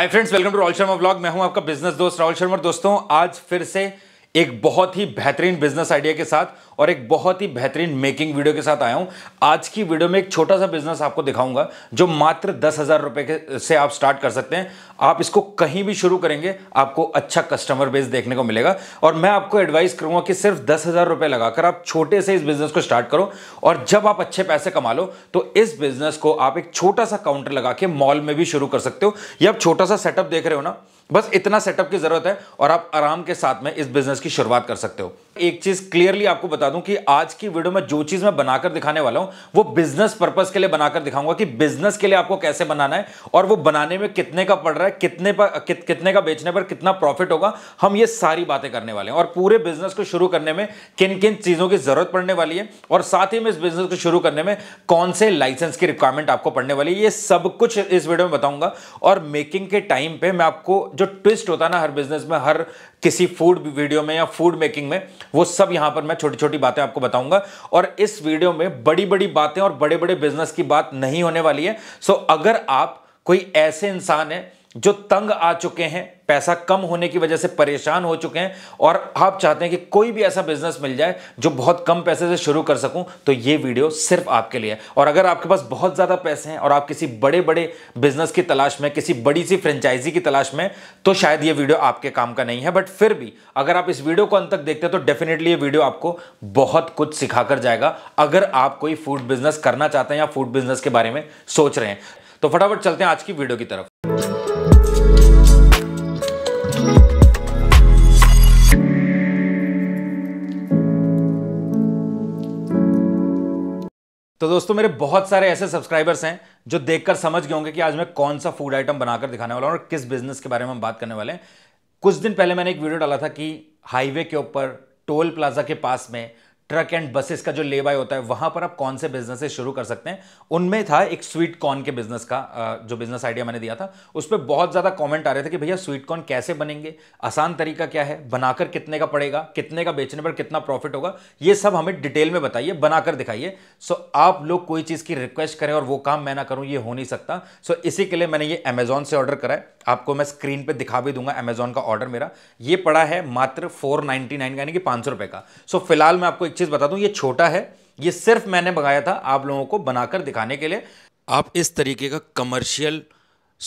hi friends welcome to Rahul Sharma blog मैं हूं आपका बिजनेस दोस्त राहुल शर्मा दोस्तों आज फिर से एक बहुत ही बेहतरीन बिजनेस आइडिया के साथ और एक बहुत ही बेहतरीन मेकिंग वीडियो के साथ आया हूं आज की वीडियो में एक छोटा सा बिजनेस आपको दिखाऊंगा जो मात्र दस हजार रुपए से आप स्टार्ट कर सकते हैं आप इसको कहीं भी शुरू करेंगे आपको अच्छा कस्टमर बेस देखने को मिलेगा और मैं आपको एडवाइस करूंगा कि सिर्फ दस हजार लगाकर आप छोटे से इस बिजनेस को स्टार्ट करो और जब आप अच्छे पैसे कमा लो तो इस बिजनेस को आप एक छोटा सा काउंटर लगा के मॉल में भी शुरू कर सकते हो या आप छोटा सा सेटअप देख रहे हो ना बस इतना सेटअप की ज़रूरत है और आप आराम के साथ में इस बिजनेस की शुरुआत कर सकते हो एक चीज़ क्लियरली आपको बता दूं कि आज की वीडियो में जो चीज़ मैं बनाकर दिखाने वाला हूं वो बिजनेस पर्पज के लिए बनाकर दिखाऊंगा कि बिजनेस के लिए आपको कैसे बनाना है और वो बनाने में कितने का पड़ रहा है कितने पर कि, कितने का बेचने पर कितना प्रॉफिट होगा हम ये सारी बातें करने वाले हैं और पूरे बिजनेस को शुरू करने में किन किन चीज़ों की ज़रूरत पड़ने वाली है और साथ ही में इस बिजनेस को शुरू करने में कौन से लाइसेंस की रिक्वायरमेंट आपको पड़ने वाली है ये सब कुछ इस वीडियो में बताऊंगा और मेकिंग के टाइम पर मैं आपको जो ट्विस्ट होता है ना हर बिजनेस में हर किसी फूड वीडियो में या फूड मेकिंग में वो सब यहां पर मैं छोटी छोटी बातें आपको बताऊंगा और इस वीडियो में बड़ी बड़ी बातें और बड़े बड़े बिजनेस की बात नहीं होने वाली है सो अगर आप कोई ऐसे इंसान है जो तंग आ चुके हैं पैसा कम होने की वजह से परेशान हो चुके हैं और आप चाहते हैं कि कोई भी ऐसा बिजनेस मिल जाए जो बहुत कम पैसे से शुरू कर सकूं तो ये वीडियो सिर्फ आपके लिए है और अगर आपके पास बहुत ज़्यादा पैसे हैं और आप किसी बड़े बड़े बिजनेस की तलाश में किसी बड़ी सी फ्रेंचाइजी की तलाश में तो शायद ये वीडियो आपके काम का नहीं है बट फिर भी अगर आप इस वीडियो को अंत तक देखते हैं तो डेफिनेटली ये वीडियो आपको बहुत कुछ सिखा कर जाएगा अगर आप कोई फूड बिजनेस करना चाहते हैं या फूड बिजनेस के बारे में सोच रहे हैं तो फटाफट चलते हैं आज की वीडियो की तरफ तो दोस्तों मेरे बहुत सारे ऐसे सब्सक्राइबर्स हैं जो देखकर समझ गए होंगे कि आज मैं कौन सा फूड आइटम बनाकर दिखाने वाला हूं और किस बिजनेस के बारे में हम बात करने वाले हैं कुछ दिन पहले मैंने एक वीडियो डाला था कि हाईवे के ऊपर टोल प्लाजा के पास में ट्रक एंड बसेस का जो ले बाय होता है वहां पर आप कौन से बिजनेसेस शुरू कर सकते हैं उनमें था एक स्वीट कॉर्न के बिजनेस का जो बिजनेस आइडिया मैंने दिया था उस पर बहुत ज़्यादा कमेंट आ रहे थे कि भैया स्वीट कॉर्न कैसे बनेंगे आसान तरीका क्या है बनाकर कितने का पड़ेगा कितने का बेचने पर कितना प्रॉफिट होगा ये सब हमें डिटेल में बताइए बनाकर दिखाइए सो आप लोग कोई चीज़ की रिक्वेस्ट करें और वो काम मैं ना करूँ ये हो नहीं सकता सो इसी के लिए मैंने ये अमेजोन से ऑर्डर करा है आपको मैं स्क्रीन पर दिखा भी दूंगा अमेजोन का ऑर्डर मेरा ये पड़ा है मात्र फोर यानी कि पाँच का सो फिलहाल मैं आपको एक चीज़ बता दूं ये छोटा है ये सिर्फ मैंने मंगाया था आप लोगों को बनाकर दिखाने के लिए आप इस तरीके का कमर्शियल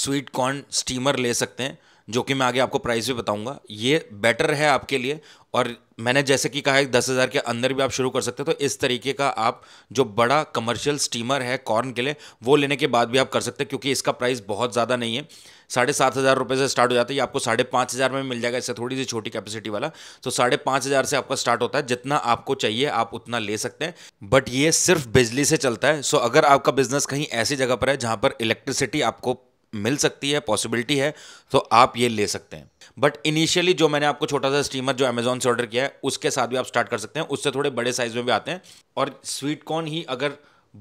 स्वीट कॉर्न स्टीमर ले सकते हैं जो कि मैं आगे आपको प्राइस भी बताऊंगा ये बेटर है आपके लिए और मैंने जैसे कि कहा है दस हज़ार के अंदर भी आप शुरू कर सकते हो तो इस तरीके का आप जो बड़ा कमर्शियल स्टीमर है कॉर्न के लिए वो लेने के बाद भी आप कर सकते हैं क्योंकि इसका प्राइस बहुत ज़्यादा नहीं है साढ़े सात हज़ार रुपये से स्टार्ट हो जाता है ये आपको साढ़े पाँच हज़ार में मिल जाएगा इससे थोड़ी सी छोटी कैपेसिटी वाला तो साढ़े पाँच हज़ार से आपका स्टार्ट होता है जितना आपको चाहिए आप उतना ले सकते हैं बट ये सिर्फ बिजली से चलता है सो अगर आपका बिजनेस कहीं ऐसी जगह पर है जहाँ पर इलेक्ट्रिसिटी आपको मिल सकती है पॉसिबिलिटी है तो आप ये ले सकते हैं बट इनिशियली जो मैंने आपको छोटा सा स्टीमर जो अमेजोन से ऑर्डर किया है उसके साथ भी आप स्टार्ट कर सकते हैं उससे थोड़े बड़े साइज में भी आते हैं और स्वीट कॉर्न ही अगर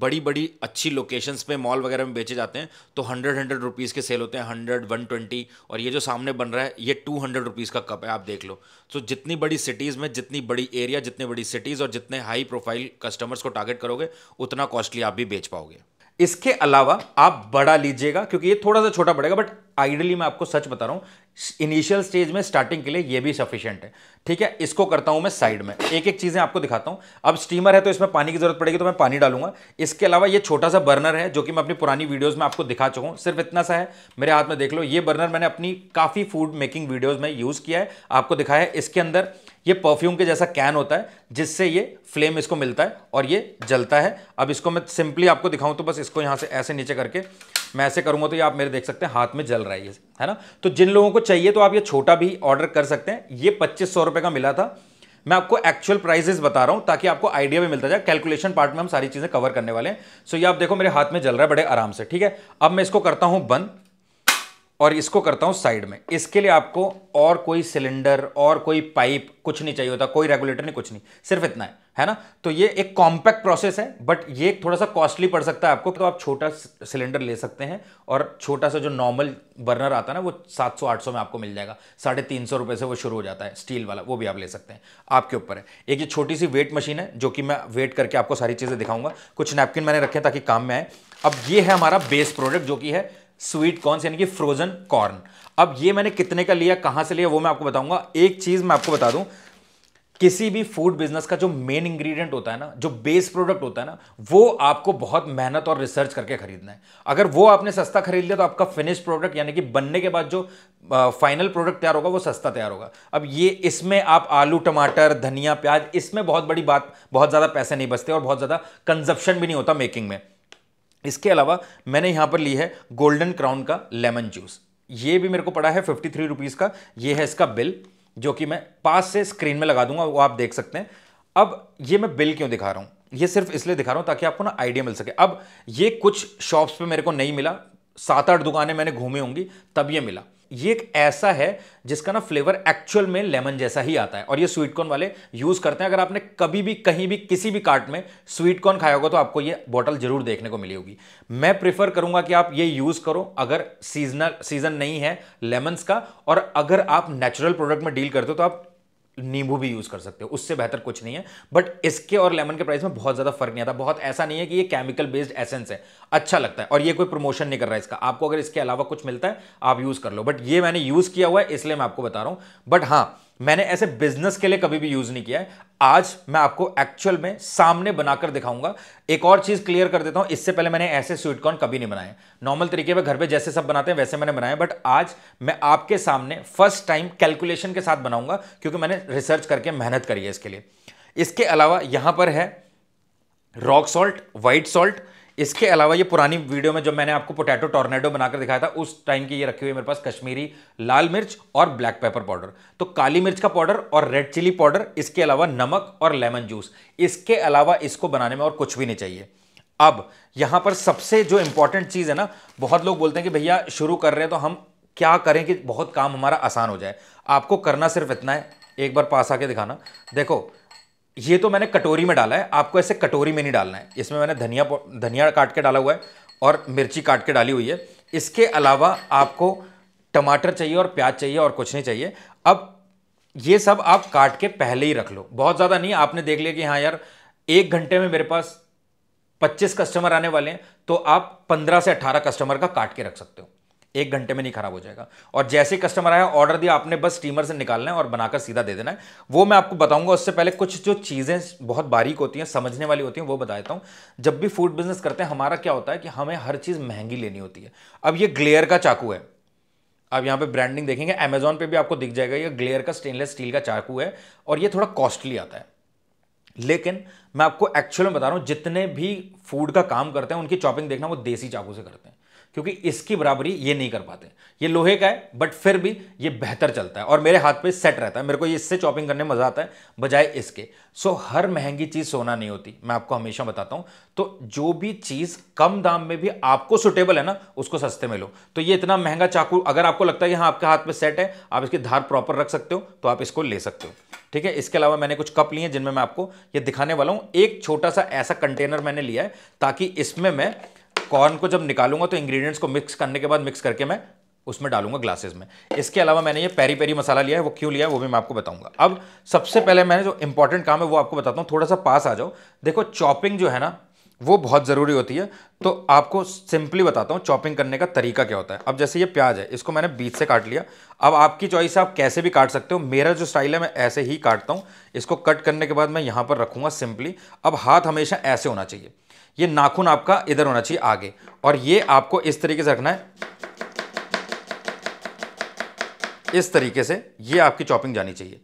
बड़ी बड़ी अच्छी लोकेशंस पे मॉल वगैरह में बेचे जाते हैं तो हंड्रेड हंड्रेड रुपीज़ के सेल होते हैं हंड्रेड वन ट्वेंटी और ये जो सामने बन रहा है ये टू हंड्रेड रुपीज़ का कप है आप देख लो तो जितनी बड़ी सिटीज़ में जितनी बड़ी एरिया जितनी बड़ी सिटीज़ और जितने हाई प्रोफाइल कस्टमर्स को टारगेट करोगे उतना कॉस्टली आप भी बेच पाओगे इसके अलावा आप बड़ा लीजिएगा क्योंकि ये थोड़ा सा छोटा पड़ेगा बट आइडली मैं आपको सच बता रहा हूं इनिशियल स्टेज में स्टार्टिंग के लिए ये भी सफिशियंट है ठीक है इसको करता हूं मैं साइड में एक एक चीज़ें आपको दिखाता हूं अब स्टीमर है तो इसमें पानी की जरूरत पड़ेगी तो मैं पानी डालूंगा इसके अलावा ये छोटा सा बर्नर है जो कि मैं अपनी पुरानी वीडियोस में आपको दिखा चुका हूं सिर्फ इतना सा है मेरे हाथ में देख लो ये बर्नर मैंने अपनी काफ़ी फूड मेकिंग वीडियोज़ में यूज़ किया है आपको दिखाया है इसके अंदर ये परफ्यूम के जैसा कैन होता है जिससे ये फ्लेम इसको मिलता है और ये जलता है अब इसको मैं सिंपली आपको दिखाऊं तो बस इसको यहाँ से ऐसे नीचे करके मैं ऐसे करूँगा तो ये आप मेरे देख सकते हैं हाथ में जल रहा है ये है ना तो जिन लोगों को चाहिए तो आप ये छोटा भी ऑर्डर कर सकते हैं ये पच्चीस सौ रुपए का मिला था मैं आपको एक्चुअल प्राइजेस बता रहा हूं ताकि आपको आइडिया भी मिलता जाए कैलकुलेशन पार्ट में हम सारी चीज़ें कवर करने वाले हैं सो ये आप देखो मेरे हाथ में जल रहा है बड़े आराम से ठीक है अब मैं इसको करता हूं बंद और इसको करता हूं साइड में इसके लिए आपको और कोई सिलेंडर और कोई पाइप कुछ नहीं चाहिए होता कोई रेगुलेटर नहीं कुछ नहीं सिर्फ इतना है है ना तो ये एक कॉम्पैक्ट प्रोसेस है बट ये थोड़ा सा कॉस्टली पड़ सकता है आपको तो आप छोटा सिलेंडर ले सकते हैं और छोटा सा जो नॉर्मल बर्नर आता है ना वो 700-800 में आपको मिल जाएगा साढ़े तीन सौ रुपये से वो शुरू हो जाता है स्टील वाला वो भी आप ले सकते हैं आपके ऊपर है एक ये छोटी सी वेट मशीन है जो कि मैं वेट करके आपको सारी चीज़ें दिखाऊंगा कुछ नैपकिन मैंने रखे ताकि काम में आए अब ये है हमारा बेस प्रोडक्ट जो कि है स्वीट कॉर्न यानी कि फ्रोजन कॉर्न अब ये मैंने कितने का लिया कहाँ से लिया वो मैं आपको बताऊंगा एक चीज़ मैं आपको बता दूं किसी भी फूड बिजनेस का जो मेन इंग्रेडिएंट होता है ना जो बेस प्रोडक्ट होता है ना वो आपको बहुत मेहनत और रिसर्च करके खरीदना है अगर वो आपने सस्ता खरीद लिया तो आपका फिनिश प्रोडक्ट यानी कि बनने के बाद जो फाइनल प्रोडक्ट तैयार होगा वो सस्ता तैयार होगा अब ये इसमें आप आलू टमाटर धनिया प्याज इसमें बहुत बड़ी बात बहुत ज़्यादा पैसे नहीं बचते और बहुत ज़्यादा कंजप्शन भी नहीं होता मेकिंग में इसके अलावा मैंने यहाँ पर ली है गोल्डन क्राउन का लेमन जूस ये भी मेरे को पड़ा है फिफ्टी थ्री रुपीज़ का ये है इसका बिल जो कि मैं पास से स्क्रीन में लगा दूंगा वो आप देख सकते हैं अब ये मैं बिल क्यों दिखा रहा हूँ ये सिर्फ इसलिए दिखा रहा हूँ ताकि आपको ना आइडिया मिल सके अब ये कुछ शॉप्स पे मेरे को नहीं मिला सात आठ दुकानें मैंने घूमी होंगी तब ये मिला ये एक ऐसा है जिसका ना फ्लेवर एक्चुअल में लेमन जैसा ही आता है और ये स्वीट कॉर्न वाले यूज करते हैं अगर आपने कभी भी कहीं भी किसी भी कार्ट में स्वीट कॉर्न खाया होगा तो आपको ये बॉटल जरूर देखने को मिली होगी मैं प्रेफर करूंगा कि आप ये यूज करो अगर सीजनल सीजन नहीं है लेमन्स का और अगर आप नेचुरल प्रोडक्ट में डील करते हो तो आप नींबू भी यूज़ कर सकते हो उससे बेहतर कुछ नहीं है बट इसके और लेमन के प्राइस में बहुत ज़्यादा फर्क नहीं आता बहुत ऐसा नहीं है कि ये केमिकल बेस्ड एसेंस है अच्छा लगता है और ये कोई प्रमोशन नहीं कर रहा है इसका आपको अगर इसके अलावा कुछ मिलता है आप यूज़ कर लो बट ये मैंने यूज़ किया हुआ है इसलिए मैं आपको बता रहा हूँ बट हाँ मैंने ऐसे बिजनेस के लिए कभी भी यूज नहीं किया है आज मैं आपको एक्चुअल में सामने बनाकर दिखाऊंगा एक और चीज क्लियर कर देता हूं इससे पहले मैंने ऐसे स्वीटकॉर्न कभी नहीं बनाए नॉर्मल तरीके में घर पे जैसे सब बनाते हैं वैसे मैंने बनाए बट आज मैं आपके सामने फर्स्ट टाइम कैलकुलेशन के साथ बनाऊंगा क्योंकि मैंने रिसर्च करके मेहनत करी है इसके लिए इसके अलावा यहां पर है रॉक सॉल्ट व्हाइट सॉल्ट इसके अलावा ये पुरानी वीडियो में जो मैंने आपको पोटैटो टॉर्नेडो बनाकर दिखाया था उस टाइम की ये रखी हुई मेरे पास कश्मीरी लाल मिर्च और ब्लैक पेपर पाउडर तो काली मिर्च का पाउडर और रेड चिली पाउडर इसके अलावा नमक और लेमन जूस इसके अलावा इसको बनाने में और कुछ भी नहीं चाहिए अब यहाँ पर सबसे जो इंपॉर्टेंट चीज़ है ना बहुत लोग बोलते हैं कि भैया शुरू कर रहे हैं तो हम क्या करें कि बहुत काम हमारा आसान हो जाए आपको करना सिर्फ इतना है एक बार पास आके दिखाना देखो ये तो मैंने कटोरी में डाला है आपको ऐसे कटोरी में नहीं डालना है इसमें मैंने धनिया धनिया काट के डाला हुआ है और मिर्ची काट के डाली हुई है इसके अलावा आपको टमाटर चाहिए और प्याज चाहिए और कुछ नहीं चाहिए अब ये सब आप काट के पहले ही रख लो बहुत ज़्यादा नहीं आपने देख लिया कि हाँ यार एक घंटे में मेरे पास 25 कस्टमर आने वाले हैं तो आप 15 से 18 कस्टमर का काट के रख सकते हो एक घंटे में नहीं खराब हो जाएगा और जैसे कस्टमर आया ऑर्डर दिया आपने बस स्टीमर से निकालना है और बनाकर सीधा दे देना है वो मैं आपको बताऊंगा उससे पहले कुछ जो चीज़ें बहुत बारीक होती हैं समझने वाली होती हैं वो बता देता हूँ जब भी फूड बिजनेस करते हैं हमारा क्या होता है कि हमें हर चीज़ महंगी लेनी होती है अब ये ग्लेयर का चाकू है अब यहाँ पे ब्रांडिंग देखेंगे अमेजोन पे भी आपको दिख जाएगा ये ग्लेयर का स्टेनलेस स्टील का चाकू है और ये थोड़ा कॉस्टली आता है लेकिन मैं आपको एक्चुअल में बता रहा हूँ जितने भी फूड का काम करते हैं उनकी चॉपिंग देखना वो देसी चाकू से करते हैं क्योंकि इसकी बराबरी ये नहीं कर पाते ये लोहे का है बट फिर भी ये बेहतर चलता है और मेरे हाथ पे सेट रहता है मेरे को ये इससे चॉपिंग करने मज़ा आता है बजाय इसके सो हर महंगी चीज़ सोना नहीं होती मैं आपको हमेशा बताता हूँ तो जो भी चीज़ कम दाम में भी आपको सुटेबल है ना उसको सस्ते में लो तो ये इतना महंगा चाकू अगर आपको लगता है कि हाँ आपके हाथ में सेट है आप इसकी धार प्रॉपर रख सकते हो तो आप इसको ले सकते हो ठीक है इसके अलावा मैंने कुछ कप लिए हैं जिनमें मैं आपको ये दिखाने वाला हूँ एक छोटा सा ऐसा कंटेनर मैंने लिया है ताकि इसमें मैं कॉर्न को जब निकालूंगा तो इंग्रेडिएंट्स को मिक्स करने के बाद मिक्स करके मैं उसमें डालूंगा ग्लासेस में इसके अलावा मैंने ये पेरी पेरी मसाला लिया है वो क्यों लिया है वो भी मैं आपको बताऊंगा अब सबसे पहले मैंने जो इंपॉर्टेंट काम है वो आपको बताता हूँ थोड़ा सा पास आ जाओ देखो चॉपिंग जो है ना वो बहुत ज़रूरी होती है तो आपको सिंपली बताता हूँ चॉपिंग करने का तरीका क्या होता है अब जैसे ये प्याज है इसको मैंने बीच से काट लिया अब आपकी चॉइस है आप कैसे भी काट सकते हो मेरा जो स्टाइल है मैं ऐसे ही काटता हूँ इसको कट करने के बाद मैं यहाँ पर रखूँगा सिंपली अब हाथ हमेशा ऐसे होना चाहिए ये नाखून आपका इधर होना चाहिए आगे और ये आपको इस तरीके से रखना है इस तरीके से ये आपकी चॉपिंग जानी चाहिए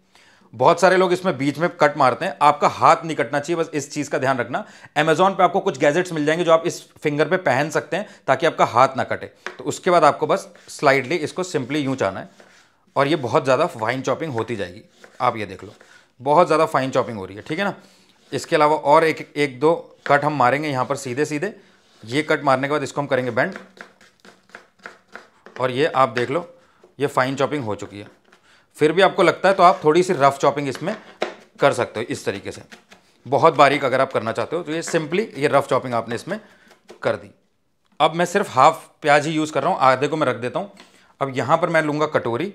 बहुत सारे लोग इसमें बीच में कट मारते हैं आपका हाथ नहीं कटना चाहिए बस इस चीज़ का ध्यान रखना अमेजोन पे आपको कुछ गैजेट्स मिल जाएंगे जो आप इस फिंगर पे पहन सकते हैं ताकि आपका हाथ ना कटे तो उसके बाद आपको बस स्लाइडली इसको सिंपली यूं चाहना है और ये बहुत ज़्यादा फाइन चॉपिंग होती जाएगी आप ये देख लो बहुत ज़्यादा फाइन चॉपिंग हो रही है ठीक है ना इसके अलावा और एक एक दो कट हम मारेंगे यहाँ पर सीधे सीधे ये कट मारने के बाद इसको हम करेंगे बैंड और ये आप देख लो ये फाइन चॉपिंग हो चुकी है फिर भी आपको लगता है तो आप थोड़ी सी रफ़ चॉपिंग इसमें कर सकते हो इस तरीके से बहुत बारीक अगर आप करना चाहते हो तो ये सिंपली ये रफ़ चॉपिंग आपने इसमें कर दी अब मैं सिर्फ हाफ प्याज ही यूज़ कर रहा हूँ आधे को मैं रख देता हूँ अब यहाँ पर मैं लूँगा कटोरी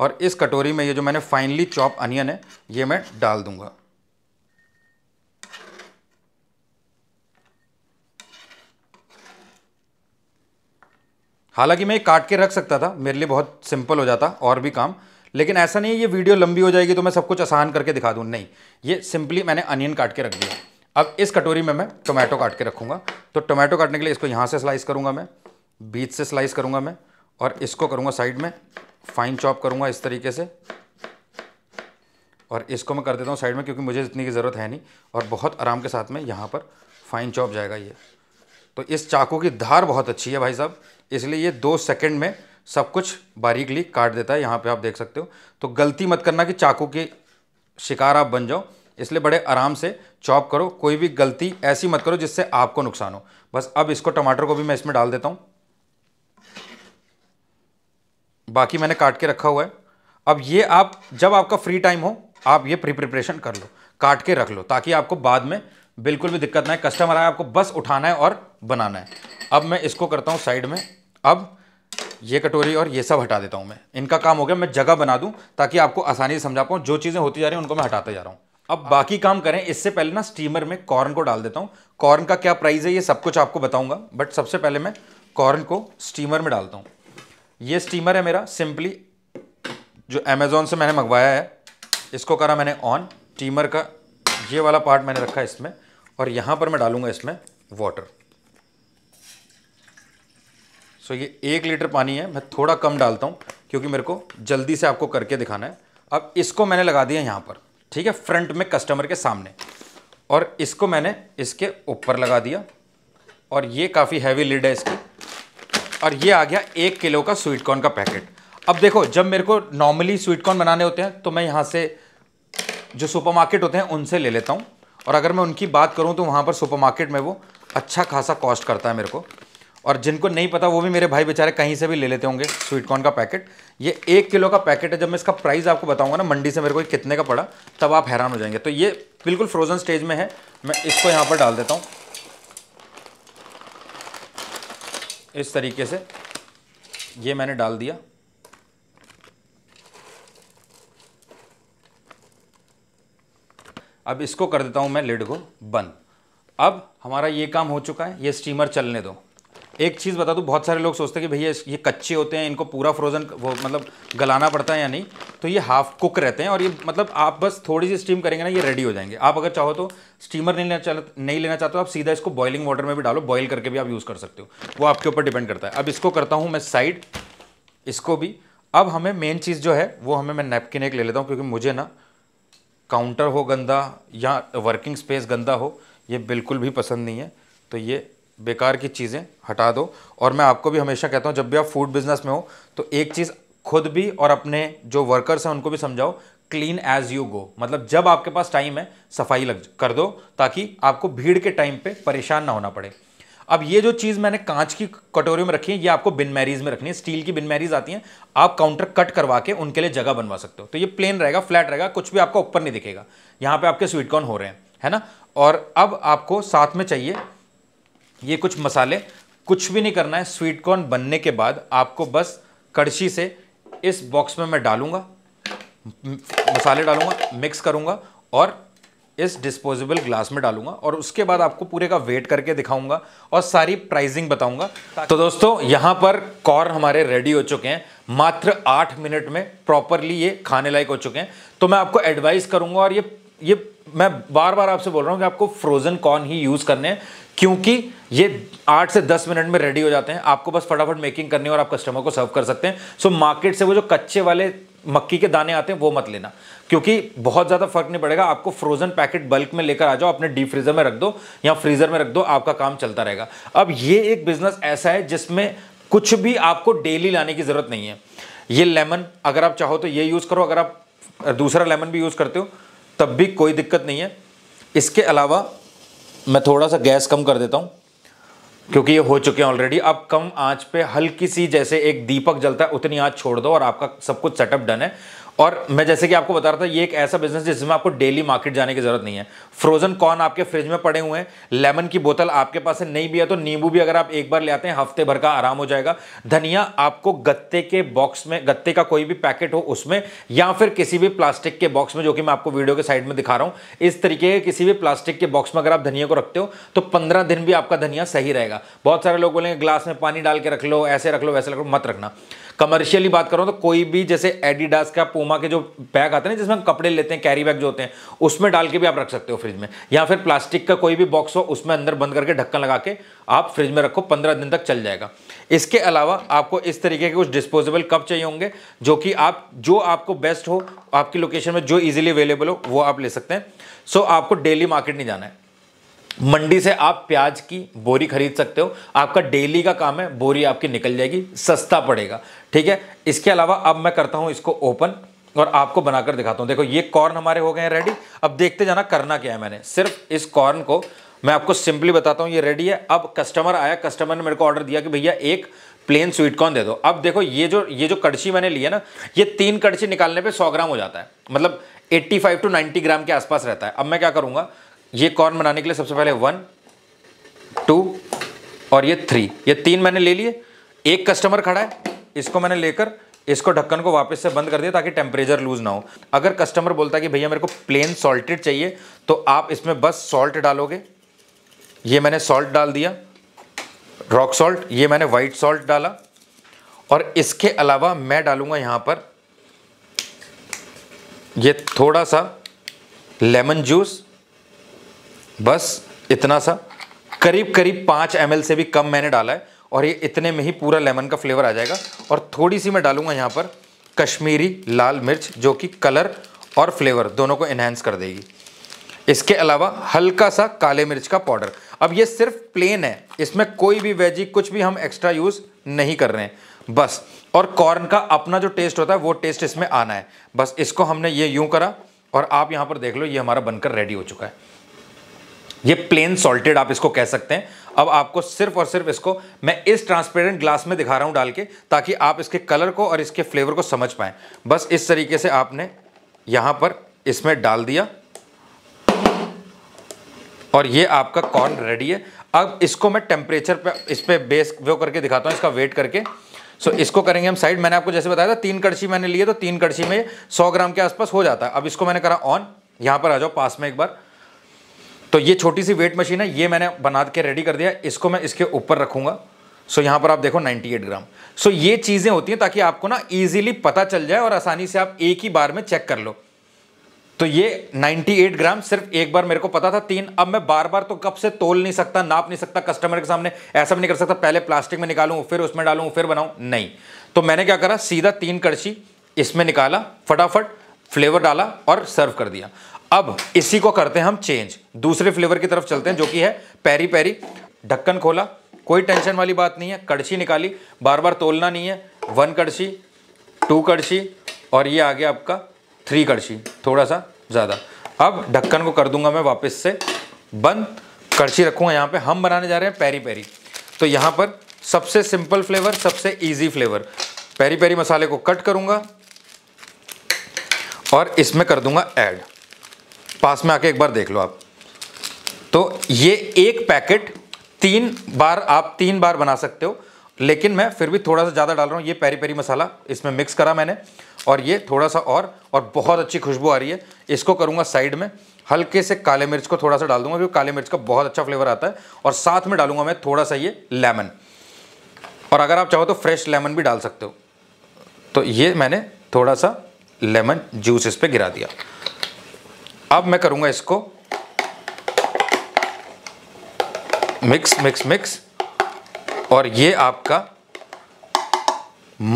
और इस कटोरी में ये जो मैंने फाइनली चॉप अनियन है ये मैं डाल दूँगा हालांकि मैं काट के रख सकता था मेरे लिए बहुत सिंपल हो जाता और भी काम लेकिन ऐसा नहीं है ये वीडियो लंबी हो जाएगी तो मैं सब कुछ आसान करके दिखा दूँ नहीं ये सिंपली मैंने अनियन काट के रख दिया अब इस कटोरी में मैं टोमेटो काट के रखूँगा तो टोमेटो काटने के लिए इसको यहाँ से स्लाइस करूँगा मैं बीच से स्लाइस करूँगा मैं और इसको करूँगा साइड में फाइन चॉप करूँगा इस तरीके से और इसको मैं कर देता हूँ साइड में क्योंकि मुझे इतनी की ज़रूरत है नहीं और बहुत आराम के साथ में यहाँ पर फाइन चॉप जाएगा ये तो इस चाकू की धार बहुत अच्छी है भाई साहब इसलिए ये दो सेकंड में सब कुछ बारीकली काट देता है यहाँ पे आप देख सकते हो तो गलती मत करना कि चाकू के शिकार आप बन जाओ इसलिए बड़े आराम से चॉप करो कोई भी गलती ऐसी मत करो जिससे आपको नुकसान हो बस अब इसको टमाटर को भी मैं इसमें डाल देता हूँ बाकी मैंने काट के रखा हुआ है अब ये आप जब आपका फ्री टाइम हो आप ये प्री प्रिपरेशन कर लो काट के रख लो ताकि आपको बाद में बिल्कुल भी दिक्कत ना है कस्टमर आए आपको बस उठाना है और बनाना है अब मैं इसको करता हूँ साइड में अब ये कटोरी और ये सब हटा देता हूँ मैं इनका काम हो गया मैं जगह बना दूँ ताकि आपको आसानी से समझा पाऊँ जो चीज़ें होती जा रही हैं उनको मैं हटाते जा रहा हूँ अब बाकी काम करें इससे पहले ना स्टीमर में कॉर्न को डाल देता हूँ कॉर्न का क्या प्राइस है ये सब कुछ आपको बताऊँगा बट सबसे पहले मैं कॉर्न को स्टीमर में डालता हूँ ये स्टीमर है मेरा सिंपली जो अमेज़ोन से मैंने मंगवाया है इसको करा मैंने ऑन स्टीमर का ये वाला पार्ट मैंने रखा है इसमें और यहाँ पर मैं डालूँगा इसमें वाटर सो ये एक लीटर पानी है मैं थोड़ा कम डालता हूँ क्योंकि मेरे को जल्दी से आपको करके दिखाना है अब इसको मैंने लगा दिया यहाँ पर ठीक है फ्रंट में कस्टमर के सामने और इसको मैंने इसके ऊपर लगा दिया और ये काफ़ी हैवी लीड है इसकी और ये आ गया एक किलो का स्वीट कॉर्न का पैकेट अब देखो जब मेरे को नॉर्मली स्वीट कॉर्न बनाने होते हैं तो मैं यहाँ से जो सुपरमार्केट होते हैं उनसे ले लेता हूँ और अगर मैं उनकी बात करूँ तो वहाँ पर सुपरमार्केट में वो अच्छा खासा कॉस्ट करता है मेरे को और जिनको नहीं पता वो भी मेरे भाई बेचारे कहीं से भी ले लेते होंगे स्वीट कॉर्न का पैकेट ये एक किलो का पैकेट है जब मैं इसका प्राइस आपको बताऊंगा ना मंडी से मेरे को कितने का पड़ा तब आप हैरान हो जाएंगे तो ये बिल्कुल फ्रोजन स्टेज में है मैं इसको यहाँ पर डाल देता हूँ इस तरीके से ये मैंने डाल दिया अब इसको कर देता हूँ मैं लिड को बंद अब हमारा ये काम हो चुका है ये स्टीमर चलने दो एक चीज़ बता दूँ बहुत सारे लोग सोचते हैं कि भैया ये कच्चे होते हैं इनको पूरा फ्रोज़न वो मतलब गलाना पड़ता है या नहीं तो ये हाफ कुक रहते हैं और ये मतलब आप बस थोड़ी सी स्टीम करेंगे ना ये रेडी हो जाएंगे आप अगर चाहो तो स्टीमर नहीं लेना चाहते नहीं लेना चाहते हो आप सीधा इसको बॉइलिंग वाटर में भी डालो बॉयल करके भी आप यूज़ कर सकते हो वो आपके ऊपर डिपेंड करता है अब इसको करता हूँ मैं साइड इसको भी अब हमें मेन चीज़ जो है वो हमें मैं नैपकिन एक ले लेता हूँ क्योंकि मुझे ना काउंटर हो गंदा या वर्किंग स्पेस गंदा हो ये बिल्कुल भी पसंद नहीं है तो ये बेकार की चीज़ें हटा दो और मैं आपको भी हमेशा कहता हूँ जब भी आप फूड बिज़नेस में हो तो एक चीज़ खुद भी और अपने जो वर्कर्स हैं उनको भी समझाओ क्लीन एज यू गो मतलब जब आपके पास टाइम है सफाई लग कर दो ताकि आपको भीड़ के टाइम पे परेशान ना होना पड़े अब ये जो चीज़ मैंने कांच की कटोरी में रखी है ये आपको बिन मैरीज में रखनी है स्टील की बिन मैरीज आती हैं आप काउंटर कट करवा के उनके लिए जगह बनवा सकते हो तो ये प्लेन रहेगा फ्लैट रहेगा कुछ भी आपका ऊपर नहीं दिखेगा यहाँ पे आपके स्वीट कॉर्न हो रहे हैं है ना और अब आपको साथ में चाहिए ये कुछ मसाले कुछ भी नहीं करना है स्वीट कॉर्न बनने के बाद आपको बस कड़छी से इस बॉक्स में मैं डालूंगा मसाले डालूंगा मिक्स करूंगा और इस डिस्पोजेबल ग्लास में डालूंगा और उसके बाद आपको पूरे का वेट करके दिखाऊंगा और सारी प्राइसिंग बताऊंगा तो दोस्तों यहां पर कॉर्न हमारे रेडी हो चुके हैं मात्र आठ मिनट में प्रॉपरली ये खाने लायक हो चुके हैं तो मैं आपको एडवाइस करूंगा और ये ये मैं बार बार आपसे बोल रहा हूँ कि आपको फ्रोज़न कॉर्न ही यूज़ करने हैं क्योंकि ये आठ से दस मिनट में रेडी हो जाते हैं आपको बस फटाफट मेकिंग करनी और आप कस्टमर को सर्व कर सकते हैं सो मार्केट से वो जो कच्चे वाले मक्की के दाने आते हैं वो मत लेना क्योंकि बहुत ज़्यादा फर्क नहीं पड़ेगा आपको फ्रोजन पैकेट बल्क में लेकर आ जाओ अपने डीप फ्रीज़र में रख दो या फ्रीज़र में रख दो आपका काम चलता रहेगा अब ये एक बिज़नेस ऐसा है जिसमें कुछ भी आपको डेली लाने की ज़रूरत नहीं है ये लेमन अगर आप चाहो तो ये यूज़ करो अगर आप दूसरा लेमन भी यूज़ करते हो तब भी कोई दिक्कत नहीं है इसके अलावा मैं थोड़ा सा गैस कम कर देता हूँ क्योंकि ये हो चुके हैं ऑलरेडी अब कम आंच पे हल्की सी जैसे एक दीपक जलता है उतनी आंच छोड़ दो और आपका सब कुछ सेटअप डन है और मैं जैसे कि आपको बता रहा था ये एक ऐसा बिजनेस जिसमें आपको डेली मार्केट जाने की जरूरत नहीं है फ्रोजन कॉर्न आपके फ्रिज में पड़े हुए हैं लेमन की बोतल आपके पास है नहीं भी है तो नींबू भी अगर आप एक बार ले आते हैं हफ्ते भर का आराम हो जाएगा धनिया आपको गत्ते के बॉक्स में गत्ते का कोई भी पैकेट हो उसमें या फिर किसी भी प्लास्टिक के बॉक्स में जो कि मैं आपको वीडियो के साइड में दिखा रहा हूँ इस तरीके के किसी भी प्लास्टिक के बॉक्स में अगर आप धनिया को रखते हो तो पंद्रह दिन भी आपका धनिया सही रहेगा बहुत सारे लोग बोलेंगे ग्लास में पानी डाल के रख लो ऐसे रख लो वैसे रख लो मत रखना कमर्शियली बात करूँ तो कोई भी जैसे एडिडास का पूमा के जो बैग आते हैं जिसमें हम कपड़े लेते हैं कैरी बैग जो होते हैं उसमें डाल के भी आप रख सकते हो फ्रिज में या फिर प्लास्टिक का कोई भी बॉक्स हो उसमें अंदर बंद करके ढक्कन लगा के आप फ्रिज में रखो पंद्रह दिन तक चल जाएगा इसके अलावा आपको इस तरीके के कुछ डिस्पोजेबल कप चाहिए होंगे जो कि आप जो आपको बेस्ट हो आपकी लोकेशन में जो इजिली अवेलेबल हो वो आप ले सकते हैं सो so, आपको डेली मार्केट नहीं जाना है मंडी से आप प्याज की बोरी खरीद सकते हो आपका डेली का काम है बोरी आपकी निकल जाएगी सस्ता पड़ेगा ठीक है इसके अलावा अब मैं करता हूँ इसको ओपन और आपको बनाकर दिखाता हूँ देखो ये कॉर्न हमारे हो गए हैं रेडी अब देखते जाना करना क्या है मैंने सिर्फ इस कॉर्न को मैं आपको सिंपली बताता हूँ ये रेडी है अब कस्टमर आया कस्टमर ने मेरे को ऑर्डर दिया कि भैया एक प्लेन स्वीट कॉर्न दे दो अब देखो ये जो ये जो कड़छी मैंने ली है ना ये तीन कड़छी निकालने पर सौ ग्राम हो जाता है मतलब एट्टी टू नाइन्टी ग्राम के आसपास रहता है अब मैं क्या करूँगा ये कॉर्न बनाने के लिए सबसे पहले वन टू और ये थ्री ये तीन मैंने ले लिए एक कस्टमर खड़ा है इसको मैंने लेकर इसको ढक्कन को वापस से बंद कर दिया ताकि टेम्परेचर लूज ना हो अगर कस्टमर बोलता है कि भैया मेरे को प्लेन सॉल्टेड चाहिए तो आप इसमें बस सॉल्ट डालोगे ये मैंने सॉल्ट डाल दिया रॉक सॉल्ट ये मैंने वाइट सॉल्ट डाला और इसके अलावा मैं डालूंगा यहाँ पर ये थोड़ा सा लेमन जूस बस इतना सा करीब करीब पाँच एम से भी कम मैंने डाला है और ये इतने में ही पूरा लेमन का फ्लेवर आ जाएगा और थोड़ी सी मैं डालूंगा यहाँ पर कश्मीरी लाल मिर्च जो कि कलर और फ्लेवर दोनों को इन्हेंस कर देगी इसके अलावा हल्का सा काले मिर्च का पाउडर अब ये सिर्फ प्लेन है इसमें कोई भी वेजी कुछ भी हम एक्स्ट्रा यूज़ नहीं कर रहे हैं बस और कॉर्न का अपना जो टेस्ट होता है वो टेस्ट इसमें आना है बस इसको हमने ये यूँ करा और आप यहाँ पर देख लो ये हमारा बनकर रेडी हो चुका है ये प्लेन सॉल्टेड आप इसको कह सकते हैं अब आपको सिर्फ और सिर्फ इसको मैं इस ट्रांसपेरेंट ग्लास में दिखा रहा हूं डाल के ताकि आप इसके कलर को और इसके फ्लेवर को समझ पाए बस इस तरीके से आपने यहां पर इसमें डाल दिया और ये आपका कॉर्न रेडी है अब इसको मैं टेम्परेचर पे इस पर बेस वो करके दिखाता हूँ इसका वेट करके सो so, इसको करेंगे हम साइड मैंने आपको जैसे बताया था तीन कड़छी मैंने लिए तो तीन कड़छी में 100 ग्राम के आसपास हो जाता है अब इसको मैंने करा ऑन यहाँ पर आ जाओ पास में एक बार तो ये छोटी सी वेट मशीन है ये मैंने बना के रेडी कर दिया इसको मैं इसके ऊपर रखूंगा सो यहाँ पर आप देखो 98 ग्राम सो ये चीज़ें होती हैं ताकि आपको ना ईजिली पता चल जाए और आसानी से आप एक ही बार में चेक कर लो तो ये 98 ग्राम सिर्फ एक बार मेरे को पता था तीन अब मैं बार बार तो कब से तोल नहीं सकता नाप नहीं सकता कस्टमर के सामने ऐसा भी नहीं कर सकता पहले प्लास्टिक में निकालू फिर उसमें डालू फिर बनाऊ नहीं तो मैंने क्या करा सीधा तीन कड़छी इसमें निकाला फटाफट फ्लेवर डाला और सर्व कर दिया अब इसी को करते हैं हम चेंज दूसरे फ्लेवर की तरफ चलते हैं जो कि है पैरी पैरी ढक्कन खोला कोई टेंशन वाली बात नहीं है कड़छी निकाली बार बार तोलना नहीं है वन कड़छी टू कड़छी और ये आ गया आपका थ्री कड़छी थोड़ा सा ज़्यादा अब ढक्कन को कर दूंगा मैं वापस से बंद कड़छी रखूँगा यहाँ पे हम बनाने जा रहे हैं पैरी पैरी तो यहाँ पर सबसे सिंपल फ्लेवर सबसे ईजी फ्लेवर पैरी पैरी मसाले को कट करूँगा और इसमें कर दूंगा ऐड पास में आके एक बार देख लो आप तो ये एक पैकेट तीन बार आप तीन बार बना सकते हो लेकिन मैं फिर भी थोड़ा सा ज़्यादा डाल रहा हूँ ये पेरी पेरी मसाला इसमें मिक्स करा मैंने और ये थोड़ा सा और और बहुत अच्छी खुशबू आ रही है इसको करूँगा साइड में हल्के से काले मिर्च को थोड़ा सा डाल दूंगा क्योंकि काले मिर्च का बहुत अच्छा फ्लेवर आता है और साथ में डालूंगा मैं थोड़ा सा ये लेमन और अगर आप चाहो तो फ्रेश लेमन भी डाल सकते हो तो ये मैंने थोड़ा सा लेमन जूस इस पर गिरा दिया अब मैं करूंगा इसको मिक्स मिक्स मिक्स और ये आपका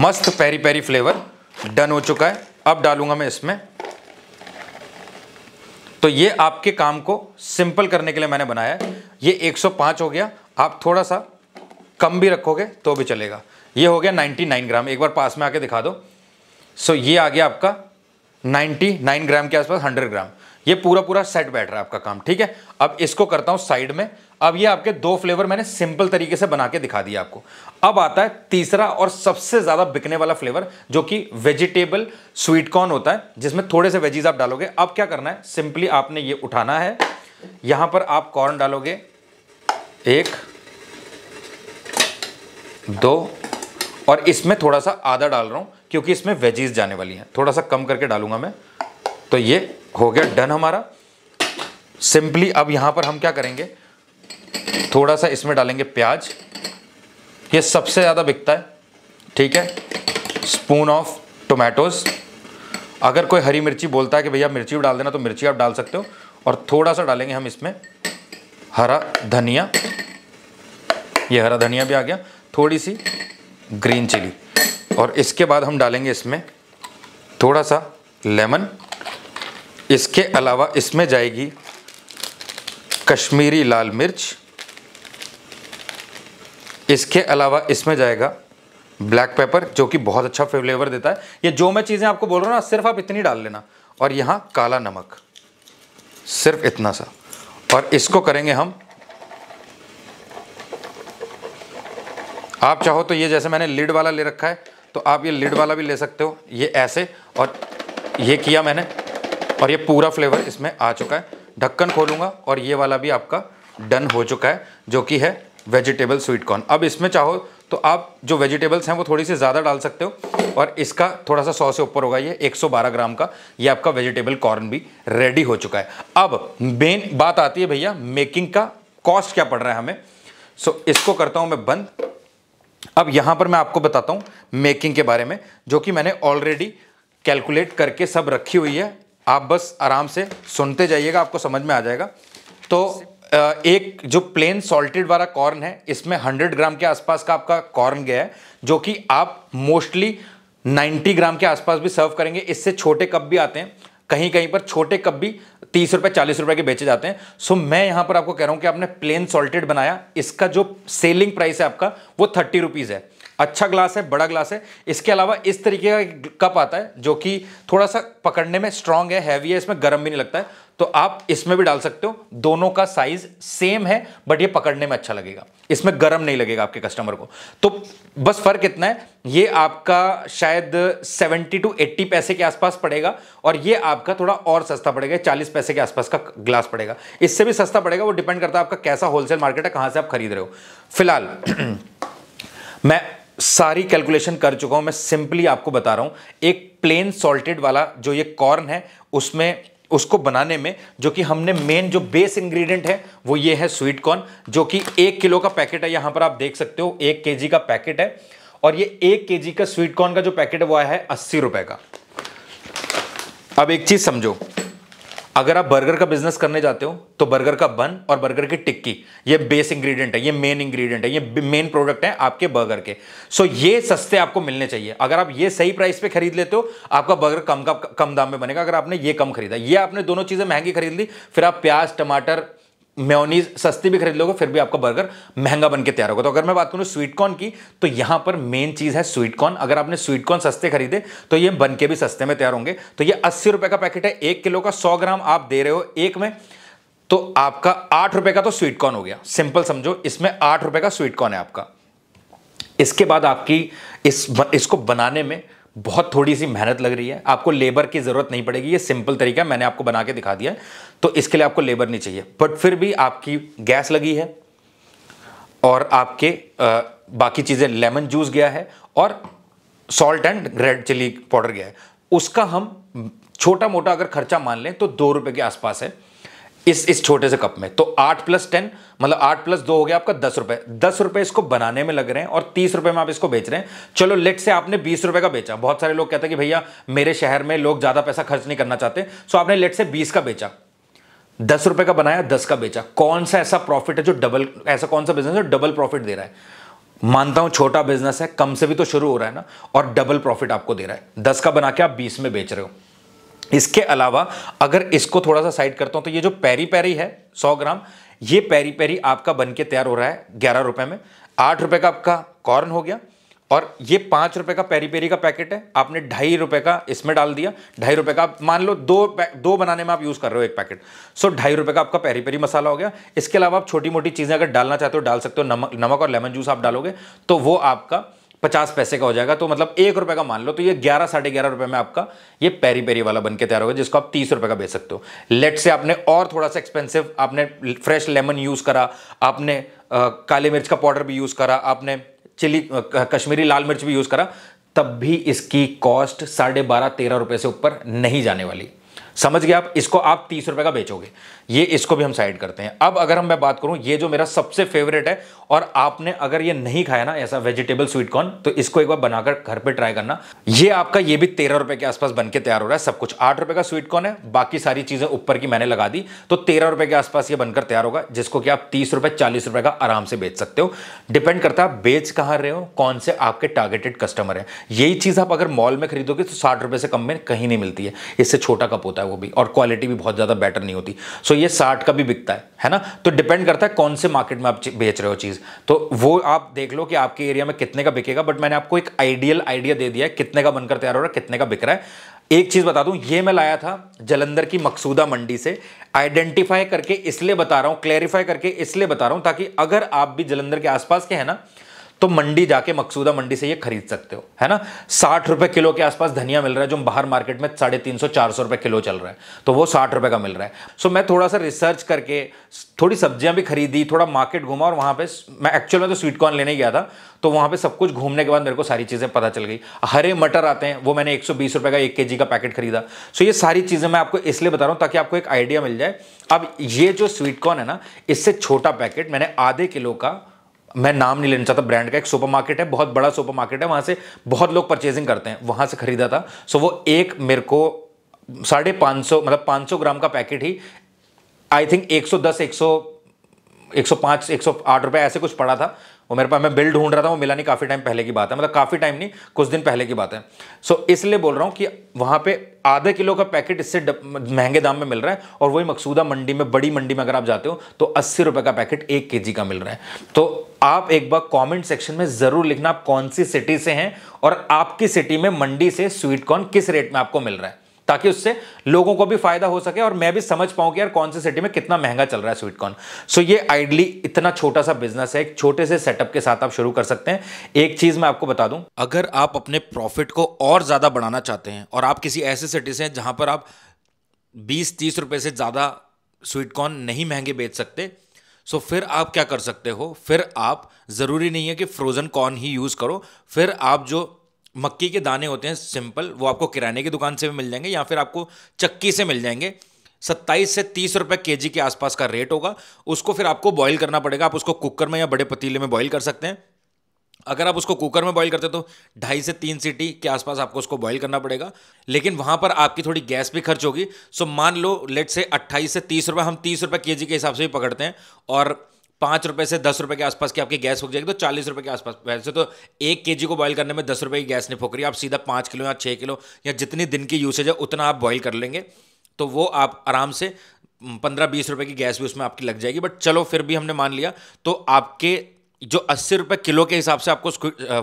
मस्त पेरी पेरी फ्लेवर डन हो चुका है अब डालूंगा मैं इसमें तो ये आपके काम को सिंपल करने के लिए मैंने बनाया है ये 105 हो गया आप थोड़ा सा कम भी रखोगे तो भी चलेगा ये हो गया 99 ग्राम एक बार पास में आके दिखा दो सो ये आ गया आपका 99 ग्राम के आसपास 100 ग्राम ये पूरा पूरा सेट बैठ रहा है आपका काम ठीक है अब इसको करता हूं साइड में अब ये आपके दो फ्लेवर मैंने सिंपल तरीके से बना के दिखा दिया आपको अब आता है तीसरा और सबसे ज़्यादा बिकने वाला फ्लेवर जो कि वेजिटेबल स्वीट कॉर्न होता है जिसमें थोड़े से वेजीज आप डालोगे अब क्या करना है सिंपली आपने ये उठाना है यहां पर आप कॉर्न डालोगे एक दो और इसमें थोड़ा सा आधा डाल रहा हूं क्योंकि इसमें वेजीज जाने वाली है थोड़ा सा कम करके डालूंगा मैं तो ये हो गया डन हमारा सिंपली अब यहां पर हम क्या करेंगे थोड़ा सा इसमें डालेंगे प्याज ये सबसे ज़्यादा बिकता है ठीक है स्पून ऑफ टोमेटोज अगर कोई हरी मिर्ची बोलता है कि भैया मिर्ची भी डाल देना तो मिर्ची आप डाल सकते हो और थोड़ा सा डालेंगे हम इसमें हरा धनिया ये हरा धनिया भी आ गया थोड़ी सी ग्रीन चिली और इसके बाद हम डालेंगे इसमें थोड़ा सा लेमन इसके अलावा इसमें जाएगी कश्मीरी लाल मिर्च इसके अलावा इसमें जाएगा ब्लैक पेपर जो कि बहुत अच्छा फ्लेवर देता है ये जो मैं चीज़ें आपको बोल रहा हूँ ना सिर्फ आप इतनी डाल लेना और यहाँ काला नमक सिर्फ इतना सा और इसको करेंगे हम आप चाहो तो ये जैसे मैंने लिड वाला ले रखा है तो आप ये लिड वाला भी ले सकते हो ये ऐसे और ये किया मैंने और ये पूरा फ्लेवर इसमें आ चुका है ढक्कन खोलूँगा और ये वाला भी आपका डन हो चुका है जो कि है वेजिटेबल स्वीट कॉर्न अब इसमें चाहो तो आप जो वेजिटेबल्स हैं वो थोड़ी सी ज़्यादा डाल सकते हो और इसका थोड़ा सा सौ से ऊपर होगा ये 112 ग्राम का ये आपका वेजिटेबल कॉर्न भी रेडी हो चुका है अब मेन बात आती है भैया मेकिंग का कॉस्ट क्या पड़ रहा है हमें सो इसको करता हूँ मैं बंद अब यहाँ पर मैं आपको बताता हूँ मेकिंग के बारे में जो कि मैंने ऑलरेडी कैलकुलेट करके सब रखी हुई है आप बस आराम से सुनते जाइएगा आपको समझ में आ जाएगा तो एक जो प्लेन सॉल्टेड वाला कॉर्न है इसमें 100 ग्राम के आसपास का आपका कॉर्न गया है जो कि आप मोस्टली 90 ग्राम के आसपास भी सर्व करेंगे इससे छोटे कप भी आते हैं कहीं कहीं पर छोटे कप भी तीस रुपये चालीस रुपये के बेचे जाते हैं सो मैं यहाँ पर आपको कह रहा हूँ कि आपने प्लेन सॉल्टेड बनाया इसका जो सेलिंग प्राइस है आपका वो थर्टी रुपीज़ है अच्छा ग्लास है बड़ा ग्लास है इसके अलावा इस तरीके का कप आता है जो कि थोड़ा सा पकड़ने में स्ट्रांग है हैवी है इसमें गर्म भी नहीं लगता है तो आप इसमें भी डाल सकते हो दोनों का साइज सेम है बट ये पकड़ने में अच्छा लगेगा इसमें गर्म नहीं लगेगा आपके कस्टमर को तो बस फर्क इतना है ये आपका शायद 70 टू 80 पैसे के आसपास पड़ेगा और ये आपका थोड़ा और सस्ता पड़ेगा 40 पैसे के आसपास का ग्लास पड़ेगा इससे भी सस्ता पड़ेगा वो डिपेंड करता है आपका कैसा होलसेल मार्केट है कहाँ से आप खरीद रहे हो फिलहाल मैं सारी कैलकुलेशन कर चुका हूं मैं सिंपली आपको बता रहा हूं एक प्लेन सॉल्टेड वाला जो ये कॉर्न है उसमें उसको बनाने में जो कि हमने मेन जो बेस इंग्रेडिएंट है वो ये है स्वीट कॉर्न जो कि एक किलो का पैकेट है यहाँ पर आप देख सकते हो एक के का पैकेट है और ये एक के का स्वीट कॉर्न का जो पैकेट है वो आया है अस्सी रुपए का अब एक चीज समझो अगर आप बर्गर का बिजनेस करने जाते हो तो बर्गर का बन और बर्गर की टिक्की ये बेस इंग्रेडिएंट है ये मेन इंग्रेडिएंट है ये मेन प्रोडक्ट है आपके बर्गर के सो so, ये सस्ते आपको मिलने चाहिए अगर आप ये सही प्राइस पे खरीद लेते हो आपका बर्गर कम का कम दाम में बनेगा अगर आपने ये कम खरीदा ये आपने दोनों चीज़ें महंगी खरीद ली फिर आप प्याज टमाटर मेयोनीज सस्ती भी खरीद लोगे फिर भी आपका बर्गर महंगा बन के तैयार होगा तो अगर मैं बात करूँ स्वीट कॉर्न की तो यहाँ पर मेन चीज़ है स्वीट कॉर्न अगर आपने स्वीट कॉर्न सस्ते खरीदे तो ये बन के भी सस्ते में तैयार होंगे तो ये अस्सी रुपये का पैकेट है एक किलो का सौ ग्राम आप दे रहे हो एक में तो आपका आठ रुपये का तो स्वीट कॉर्न हो गया सिंपल समझो इसमें आठ रुपये का स्वीट कॉर्न है आपका इसके बाद आपकी इस इसको बनाने में बहुत थोड़ी सी मेहनत लग रही है आपको लेबर की ज़रूरत नहीं पड़ेगी ये सिंपल तरीका मैंने आपको बना के दिखा दिया तो इसके लिए आपको लेबर नहीं चाहिए बट फिर भी आपकी गैस लगी है और आपके आ, बाकी चीज़ें लेमन जूस गया है और salt and red chilli powder गया है उसका हम छोटा मोटा अगर खर्चा मान लें तो दो रुपये के आसपास है इस इस छोटे से कप में तो आठ प्लस टेन मतलब आठ प्लस दो हो गया आपका दस रुपए दस रुपए इसको बनाने में लग रहे हैं और तीस रुपए में आप इसको बेच रहे हैं चलो लेट से आपने बीस रुपए का बेचा बहुत सारे लोग कहते हैं कि भैया मेरे शहर में लोग ज्यादा पैसा खर्च नहीं करना चाहते सो आपने लेट से बीस का बेचा दस रुपए का बनाया दस का बेचा कौन सा ऐसा प्रॉफिट है जो डबल ऐसा कौन सा बिजनेस है जो डबल प्रॉफिट दे रहा है मानता हूं छोटा बिजनेस है कम से भी तो शुरू हो रहा है ना और डबल प्रॉफिट आपको दे रहा है दस का बना के आप बीस में बेच रहे हो इसके अलावा अगर इसको थोड़ा सा साइड करता हूं तो ये जो पैरी पैरी है 100 ग्राम ये पैरी पैरी आपका बन के तैयार हो रहा है ग्यारह रुपए में आठ रुपए का आपका कॉर्न हो गया और ये पाँच रुपए का पेरी पेरी का पैकेट है आपने ढाई रुपए का इसमें डाल दिया ढाई रुपए का आप मान लो दो दो बनाने में आप यूज़ कर रहे हो एक पैकेट सो ढाई रुपए का आपका पेरी पेरी मसाला हो गया इसके अलावा आप छोटी मोटी चीज़ें अगर डालना चाहते हो डाल सकते हो नमक नमक और लेमन जूस आप डालोगे तो वो आपका पचास पैसे का हो जाएगा तो मतलब एक रुपये का मान लो तो ये ग्यारह साढ़े ग्यारह रुपये में आपका ये पेरी पेरी वाला बन के तैयार होगा जिसको आप तीस रुपये का बेच सकते हो लेट से आपने और थोड़ा सा एक्सपेंसिव आपने फ्रेश लेमन यूज़ करा आपने काली मिर्च का पाउडर भी यूज़ करा आपने चिली कश्मीरी लाल मिर्च भी यूज़ करा तब भी इसकी कॉस्ट साढ़े बारह तेरह रुपये से ऊपर नहीं जाने वाली समझ गए आप इसको आप तीस रुपए का बेचोगे ये इसको भी हम साइड करते हैं अब अगर हम मैं बात करूं ये जो मेरा सबसे फेवरेट है और आपने अगर ये नहीं खाया ना ऐसा वेजिटेबल स्वीट कॉर्न तो इसको एक बार बनाकर घर पे ट्राई करना ये आपका ये भी तेरह रुपए के आसपास बन के तैयार हो रहा है सब कुछ आठ रुपए का स्वीट कॉर्न है बाकी सारी चीजें ऊपर की मैंने लगा दी तो तेरह रुपए के आसपास ये बनकर तैयार होगा जिसको कि आप तीस रुपए चालीस रुपए का आराम से बेच सकते हो डिपेंड करता है बेच कहाँ रहे हो कौन से आपके टारगेटेड कस्टमर है यही चीज आप अगर मॉल में खरीदोगे तो साठ रुपए से कम में कहीं नहीं मिलती है इससे छोटा कप होता है है वो भी और क्वालिटी भी बहुत ज़्यादा बेटर नहीं होती सो ये साठ का भी बिकता है है ना तो डिपेंड करता है कौन से मार्केट में आप बेच रहे हो चीज़ तो वो आप देख लो कि आपके एरिया में कितने का बिकेगा बट मैंने आपको एक आइडियल आइडिया दे दिया है कितने का बनकर तैयार हो रहा है कितने का बिक रहा है एक चीज़ बता दूं ये मैं लाया था जलंधर की मकसूदा मंडी से आइडेंटिफाई करके इसलिए बता रहा हूँ क्लैरिफाई करके इसलिए बता रहा हूँ ताकि अगर आप भी जलंधर के आसपास के हैं ना तो मंडी जाके मकसूदा मंडी से ये खरीद सकते हो है ना साठ रुपए किलो के आसपास धनिया मिल रहा है जो बाहर मार्केट में साढ़े तीन सौ चार सौ रुपये किलो चल रहा है तो वो साठ रुपये का मिल रहा है सो मैं थोड़ा सा रिसर्च करके थोड़ी सब्जियां भी खरीदी थोड़ा मार्केट घूमा और वहाँ पे मैं एक्चुअल में तो स्वीट कॉर्न लेने गया था तो वहाँ पे सब कुछ घूमने के बाद मेरे को सारी चीज़ें पता चल गई हरे मटर आते हैं वो मैंने एक सौ बीस का एक के का पैकेट खरीदा सो ये सारी चीज़ें मैं आपको इसलिए बता रहा हूँ ताकि आपको एक आइडिया मिल जाए अब ये जो स्वीट कॉर्न है ना इससे छोटा पैकेट मैंने आधे किलो का मैं नाम नहीं लेना चाहता ब्रांड का एक सुपरमार्केट है बहुत बड़ा सुपरमार्केट है वहाँ से बहुत लोग परचेजिंग करते हैं वहाँ से ख़रीदा था सो वो एक मेरे को साढ़े पाँच सौ मतलब पाँच सौ ग्राम का पैकेट ही आई थिंक एक सौ दस एक सौ एक सौ पाँच एक सौ आठ रुपये ऐसे कुछ पड़ा था वो मेरे पास मैं बिल ढूंढ रहा था वो मिला नहीं काफ़ी टाइम पहले की बात है मतलब काफ़ी टाइम नहीं कुछ दिन पहले की बात है सो so, इसलिए बोल रहा हूँ कि वहाँ पे आधे किलो का पैकेट इससे महंगे दाम में मिल रहा है और वही मकसूदा मंडी में बड़ी मंडी में अगर आप जाते हो तो अस्सी रुपये का पैकेट एक के का मिल रहा है तो आप एक बार कमेंट सेक्शन में जरूर लिखना आप कौन सी सिटी से हैं और आपकी सिटी में मंडी से स्वीट कॉर्न किस रेट में आपको मिल रहा है ताकि उससे लोगों को भी फायदा हो सके और मैं भी समझ पाऊं कि यार कौन सी सिटी में कितना महंगा चल रहा है स्वीट कॉर्न सो ये आइडली इतना छोटा सा बिजनेस है एक छोटे से सेटअप के साथ आप शुरू कर सकते हैं एक चीज मैं आपको बता दूं अगर आप अपने प्रॉफिट को और ज्यादा बढ़ाना चाहते हैं और आप किसी ऐसे सिटी से हैं जहां पर आप बीस तीस रुपए से ज्यादा स्वीट कॉर्न नहीं महंगे बेच सकते सो so, फिर आप क्या कर सकते हो फिर आप ज़रूरी नहीं है कि फ्रोज़न कॉर्न ही यूज़ करो फिर आप जो मक्की के दाने होते हैं सिंपल वो आपको किराने की दुकान से भी मिल जाएंगे या फिर आपको चक्की से मिल जाएंगे सत्ताईस से तीस रुपए के जी के आसपास का रेट होगा उसको फिर आपको बॉईल करना पड़ेगा आप उसको कुकर में या बड़े पतीले में बॉईल कर सकते हैं अगर आप उसको कुकर में बॉईल करते हो तो ढाई से तीन सीटी के आसपास आपको उसको बॉईल करना पड़ेगा लेकिन वहां पर आपकी थोड़ी गैस भी खर्च होगी सो मान लो लेट से अट्ठाईस से तीस रुपये हम तीस रुपये के के हिसाब से भी पकड़ते हैं और पाँच रुपये से दस रुपये के आसपास की आपकी गैस फूक जाएगी तो चालीस रुपये के आसपास वैसे तो एक के को बॉयल करने में दस रुपये की गैस नहीं फूक रही आप सीधा पाँच किलो या छः किलो या जितनी दिन की यूसेज है उतना आप बॉयल कर लेंगे तो वो आप आराम से पंद्रह बीस रुपए की गैस भी उसमें आपकी लग जाएगी बट चलो फिर भी हमने मान लिया तो आपके जो अस्सी रुपये किलो के हिसाब से आपको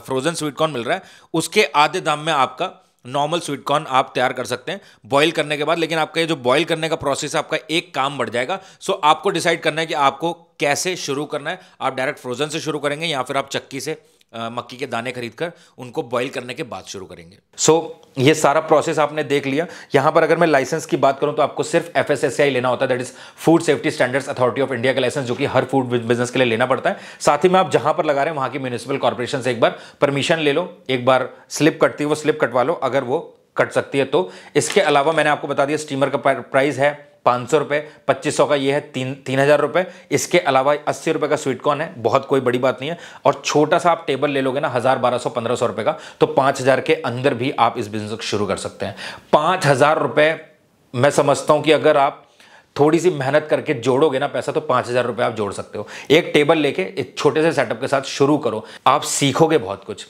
फ्रोजन स्वीट कॉर्न मिल रहा है उसके आधे दाम में आपका नॉर्मल स्वीट कॉर्न आप तैयार कर सकते हैं बॉईल करने के बाद लेकिन आपका ये जो बॉईल करने का प्रोसेस है आपका एक काम बढ़ जाएगा सो आपको डिसाइड करना है कि आपको कैसे शुरू करना है आप डायरेक्ट फ्रोजन से शुरू करेंगे या फिर आप चक्की से मक्की के दाने खरीद कर उनको बॉईल करने के बाद शुरू करेंगे सो so, ये सारा प्रोसेस आपने देख लिया यहाँ पर अगर मैं लाइसेंस की बात करूँ तो आपको सिर्फ एफ लेना होता है that is food safety standards authority of India का लाइसेंस जो कि हर फूड बिजनेस के लिए लेना पड़ता है साथ ही में आप जहाँ पर लगा रहे हैं वहाँ की म्यूनिसिपल कॉरपोरेशन से एक बार परमिशन ले लो एक बार स्लिप कटती है वो स्लिप कटवा लो अगर वो कट सकती है तो इसके अलावा मैंने आपको बता दिया स्टीमर का प्राइस है पाँच सौ रुपये पच्चीस सौ का ये है तीन तीन हज़ार रुपये इसके अलावा अस्सी रुपये का स्वीट कॉर्न है बहुत कोई बड़ी बात नहीं है और छोटा सा आप टेबल ले लोगे ना हज़ार बारह सौ पंद्रह सौ रुपये का तो पाँच हज़ार के अंदर भी आप इस बिजनेस को शुरू कर सकते हैं पाँच हज़ार रुपये मैं समझता हूँ कि अगर आप थोड़ी सी मेहनत करके जोड़ोगे ना पैसा तो पाँच हज़ार रुपये आप जोड़ सकते हो एक टेबल लेके एक छोटे से सेटअप के साथ शुरू करो आप सीखोगे बहुत कुछ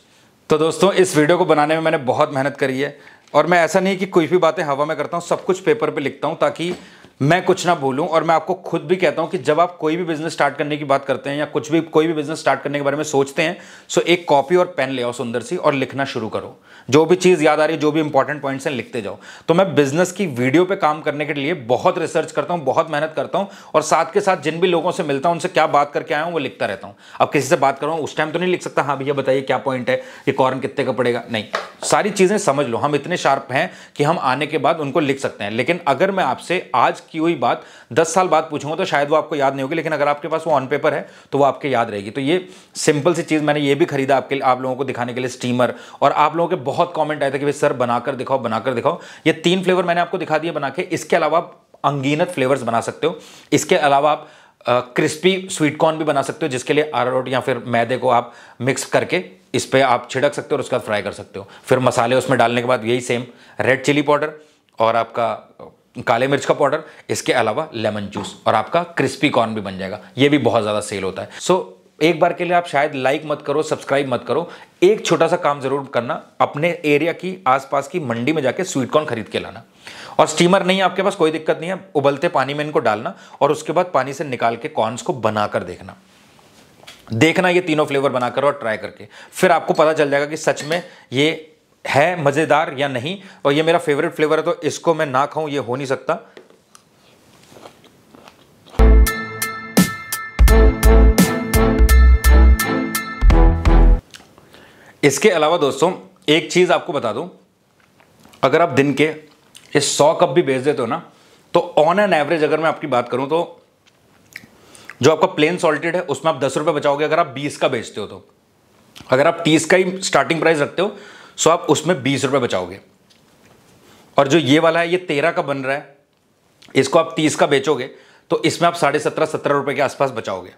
तो दोस्तों इस वीडियो को बनाने में मैंने बहुत मेहनत करी है और मैं ऐसा नहीं कि कोई भी बातें हवा में करता हूँ सब कुछ पेपर पे लिखता हूँ ताकि मैं कुछ ना बोलूं और मैं आपको खुद भी कहता हूं कि जब आप कोई भी बिजनेस स्टार्ट करने की बात करते हैं या कुछ भी कोई भी बिजनेस स्टार्ट करने के बारे में सोचते हैं सो एक कॉपी और पेन ले आओ सुंदर सी और लिखना शुरू करो जो भी चीज़ याद आ रही है जो भी इंपॉर्टेंट पॉइंट्स हैं लिखते जाओ तो मैं बिजनेस की वीडियो पर काम करने के लिए बहुत रिसर्च करता हूँ बहुत मेहनत करता हूँ और साथ के साथ जिन भी लोगों से मिलता हूँ उनसे क्या बात करके आया हूँ वो लिखता रहता हूँ अब किसी से बात कर उस टाइम तो नहीं लिख सकता हाँ भैया बताइए क्या पॉइंट है ये कॉर्न कितने का पड़ेगा नहीं सारी चीज़ें समझ लो हम इतने शार्प हैं कि हम आने के बाद उनको लिख सकते हैं लेकिन अगर मैं आपसे आज की हुई बात दस साल बाद पूछूंगा तो शायद वो आपको याद नहीं होगी लेकिन अगर आपके पास वो ऑन पेपर है तो वो आपके याद रहेगी तो ये सिंपल सी चीज़ मैंने ये भी खरीदा आपके आप लोगों को दिखाने के लिए स्टीमर और आप लोगों के बहुत कॉमेंट आए थे कि भाई सर बनाकर दिखाओ बनाकर दिखाओ ये तीन फ्लेवर मैंने आपको दिखा दिए बना के इसके अलावा आप अंगीनत फ्लेवर्स बना सकते हो इसके अलावा आप क्रिस्पी स्वीट कॉर्न भी बना सकते हो जिसके लिए अरारोट या फिर मैदे को आप मिक्स करके इस पर आप छिड़क सकते हो और उसके बाद फ्राई कर सकते हो फिर मसाले उसमें डालने के बाद यही सेम रेड चिली पाउडर और आपका काले मिर्च का पाउडर इसके अलावा लेमन जूस और आपका क्रिस्पी कॉर्न भी बन जाएगा ये भी बहुत ज़्यादा सेल होता है सो so, एक बार के लिए आप शायद लाइक मत करो सब्सक्राइब मत करो एक छोटा सा काम जरूर करना अपने एरिया की आसपास की मंडी में जाके स्वीट कॉर्न खरीद के लाना और स्टीमर नहीं है आपके पास कोई दिक्कत नहीं है उबलते पानी में इनको डालना और उसके बाद पानी से निकाल के कॉर्नस को बनाकर देखना देखना ये तीनों फ्लेवर बनाकर और ट्राई करके फिर आपको पता चल जाएगा कि सच में ये है मज़ेदार या नहीं और ये मेरा फेवरेट फ्लेवर है तो इसको मैं ना खाऊं ये हो नहीं सकता इसके अलावा दोस्तों एक चीज़ आपको बता दूं अगर आप दिन के ये सौ कप भी भेज देते हो ना तो ऑन एन एवरेज अगर मैं आपकी बात करूं तो जो आपका प्लेन सॉल्टेड है उसमें आप दस रुपए बचाओगे अगर आप बीस का बेचते हो तो अगर आप तीस का ही स्टार्टिंग प्राइस रखते हो सो आप उसमें बीस रुपये बचाओगे और जो ये वाला है ये तेरह का बन रहा है इसको आप तीस का बेचोगे तो इसमें आप साढ़े सत्रह सत्रह रुपये के आसपास बचाओगे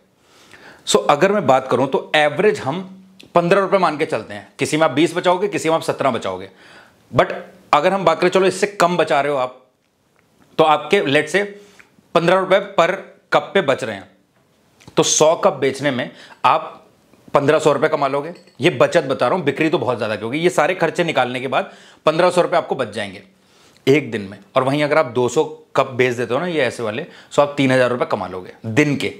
सो अगर मैं बात करूँ तो एवरेज हम पंद्रह रुपये मान के चलते हैं किसी में आप बीस बचाओगे किसी में आप सत्रह बचाओगे बट अगर हम बात करें चलो इससे कम बचा रहे हो आप तो आपके लेट से पंद्रह रुपये पर कप पे बच रहे हैं तो सौ कप बेचने में आप पंद्रह सौ रुपये कमा लोगे ये बचत बता रहा हूँ बिक्री तो बहुत ज़्यादा क्योंकि ये सारे खर्चे निकालने के बाद पंद्रह सौ रुपये आपको बच जाएंगे एक दिन में और वहीं अगर आप 200 कप बेच देते हो ना ये ऐसे वाले सो तो आप तीन हज़ार रुपये कमा लोगे दिन के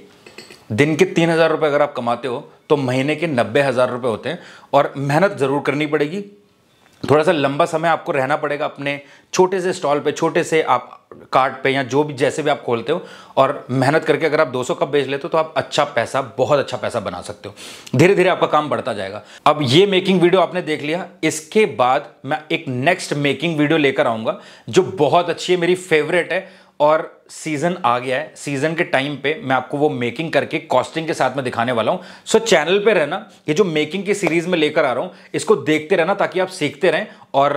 दिन के तीन हज़ार रुपये अगर आप कमाते हो तो महीने के नब्बे हज़ार रुपये होते हैं और मेहनत ज़रूर करनी पड़ेगी थोड़ा सा लंबा समय आपको रहना पड़ेगा अपने छोटे से स्टॉल पे छोटे से आप कार्ट पे या जो भी जैसे भी आप खोलते हो और मेहनत करके अगर आप 200 कप बेच लेते हो तो आप अच्छा पैसा बहुत अच्छा पैसा बना सकते हो धीरे धीरे आपका काम बढ़ता जाएगा अब ये मेकिंग वीडियो आपने देख लिया इसके बाद मैं एक नेक्स्ट मेकिंग वीडियो लेकर आऊँगा जो बहुत अच्छी है मेरी फेवरेट है और सीज़न आ गया है सीज़न के टाइम पे मैं आपको वो मेकिंग करके कॉस्टिंग के साथ में दिखाने वाला हूँ सो चैनल पे रहना ये जो मेकिंग की सीरीज़ में लेकर आ रहा हूँ इसको देखते रहना ताकि आप सीखते रहें और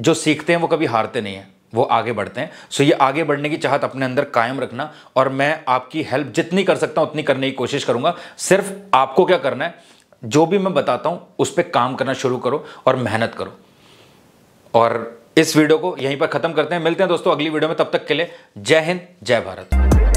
जो सीखते हैं वो कभी हारते नहीं हैं वो आगे बढ़ते हैं सो ये आगे बढ़ने की चाहत अपने अंदर कायम रखना और मैं आपकी हेल्प जितनी कर सकता हूँ उतनी करने की कोशिश करूँगा सिर्फ आपको क्या करना है जो भी मैं बताता हूँ उस पर काम करना शुरू करो और मेहनत करो और इस वीडियो को यहीं पर खत्म करते हैं मिलते हैं दोस्तों अगली वीडियो में तब तक के लिए जय हिंद जय भारत